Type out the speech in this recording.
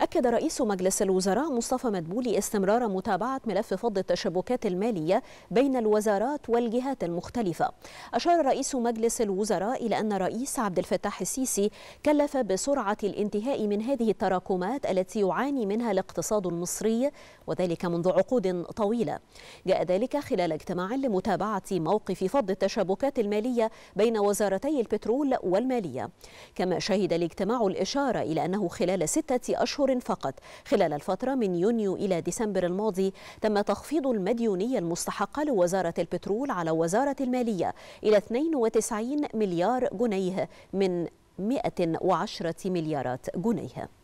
أكد رئيس مجلس الوزراء مصطفى مدبولي استمرار متابعة ملف فض التشابكات المالية بين الوزارات والجهات المختلفة أشار رئيس مجلس الوزراء إلى أن رئيس عبد الفتاح السيسي كلف بسرعة الانتهاء من هذه التراكمات التي يعاني منها الاقتصاد المصري وذلك منذ عقود طويلة جاء ذلك خلال اجتماع لمتابعة موقف فض التشابكات المالية بين وزارتي البترول والمالية كما شهد الاجتماع الإشارة إلى أنه خلال ستة أشهر دور فقط خلال الفترة من يونيو إلى ديسمبر الماضي تم تخفيض المديونية المستحقة لوزارة البترول على وزارة المالية إلى 92 مليار جنيه من 110 مليارات جنيه